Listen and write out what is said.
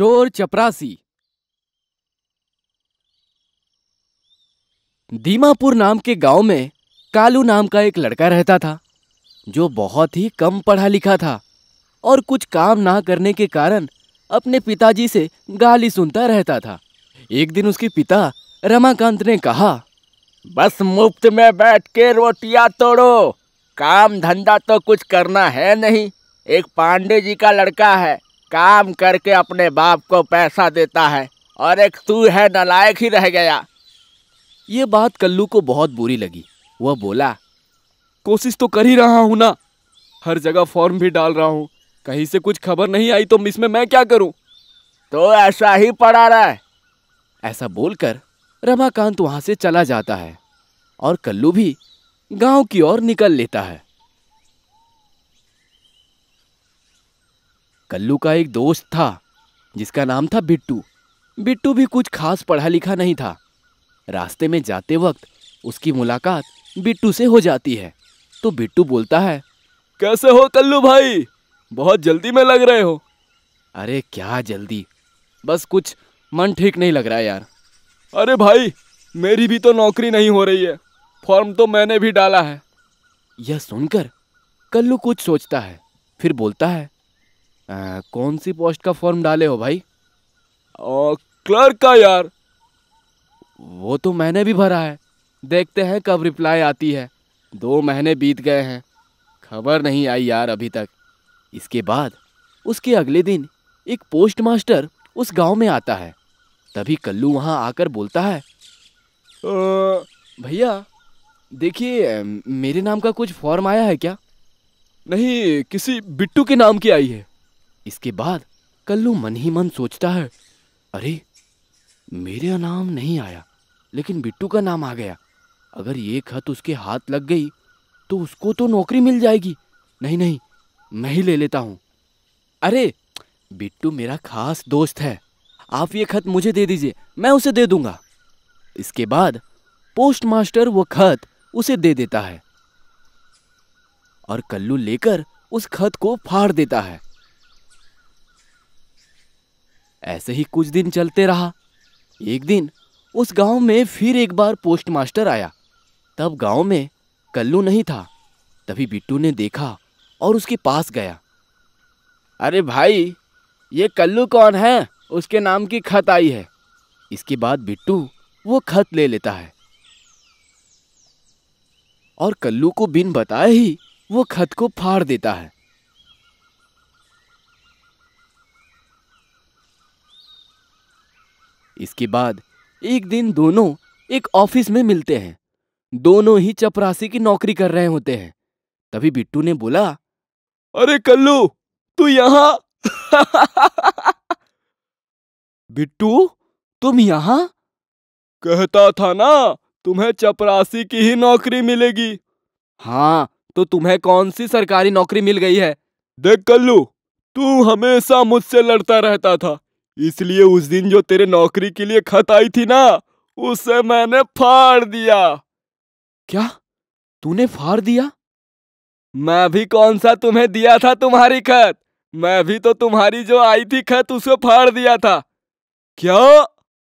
चोर चपरासी दीमापुर नाम के गांव में कालू नाम का एक लड़का रहता था जो बहुत ही कम पढ़ा लिखा था और कुछ काम ना करने के कारण अपने पिताजी से गाली सुनता रहता था एक दिन उसके पिता रमाकांत ने कहा बस मुफ्त में बैठ के रोटियां तोड़ो काम धंधा तो कुछ करना है नहीं एक पांडे जी का लड़का है काम करके अपने बाप को पैसा देता है और एक तू है नलायक ही रह गया ये बात कल्लू को बहुत बुरी लगी वह बोला कोशिश तो कर ही रहा हूँ ना हर जगह फॉर्म भी डाल रहा हूँ कहीं से कुछ खबर नहीं आई तो इसमें मैं क्या करूँ तो ऐसा ही पड़ा रहा है ऐसा बोलकर रमाकांत वहाँ से चला जाता है और कल्लू भी गांव की ओर निकल लेता है कल्लू का एक दोस्त था जिसका नाम था बिट्टू बिट्टू भी कुछ खास पढ़ा लिखा नहीं था रास्ते में जाते वक्त उसकी मुलाकात बिट्टू से हो जाती है तो बिट्टू बोलता है कैसे हो कल्लू भाई बहुत जल्दी में लग रहे हो अरे क्या जल्दी बस कुछ मन ठीक नहीं लग रहा है यार अरे भाई मेरी भी तो नौकरी नहीं हो रही है फॉर्म तो मैंने भी डाला है यह सुनकर कल्लू कुछ सोचता है फिर बोलता है आ, कौन सी पोस्ट का फॉर्म डाले हो भाई क्लर्क का यार वो तो मैंने भी भरा है देखते हैं कब रिप्लाई आती है दो महीने बीत गए हैं खबर नहीं आई यार अभी तक इसके बाद उसके अगले दिन एक पोस्ट मास्टर उस गांव में आता है तभी कल्लू वहां आकर बोलता है भैया देखिए मेरे नाम का कुछ फॉर्म आया है क्या नहीं किसी बिट्टू के नाम की आई है इसके बाद कल्लू मन ही मन सोचता है अरे मेरा नाम नहीं आया लेकिन बिट्टू का नाम आ गया अगर ये खत उसके हाथ लग गई तो उसको तो नौकरी मिल जाएगी नहीं नहीं मैं ही ले लेता हूँ अरे बिट्टू मेरा खास दोस्त है आप ये खत मुझे दे दीजिए मैं उसे दे दूंगा इसके बाद पोस्ट मास्टर वो खत उसे दे देता है और कल्लू लेकर उस खत को फाड़ देता है ऐसे ही कुछ दिन चलते रहा एक दिन उस गांव में फिर एक बार पोस्ट मास्टर आया तब गांव में कल्लू नहीं था तभी बिट्टू ने देखा और उसके पास गया अरे भाई ये कल्लू कौन है उसके नाम की खत आई है इसके बाद बिट्टू वो खत ले लेता है और कल्लू को बिन बताए ही वो खत को फाड़ देता है इसके बाद एक दिन दोनों एक ऑफिस में मिलते हैं दोनों ही चपरासी की नौकरी कर रहे होते हैं तभी बिट्टू ने बोला अरे कल्लू तू यहां बिट्टू तुम यहाँ कहता था ना तुम्हें चपरासी की ही नौकरी मिलेगी हाँ तो तुम्हें कौन सी सरकारी नौकरी मिल गई है देख कल्लू तू हमेशा मुझसे लड़ता रहता था इसलिए उस दिन जो तेरे नौकरी के लिए खत आई थी ना उसे मैंने फाड़ दिया क्या तूने फाड़ दिया मैं भी कौन सा तुम्हें दिया था तुम्हारी खत मैं भी तो तुम्हारी जो आई थी खत उसे फाड़ दिया था क्या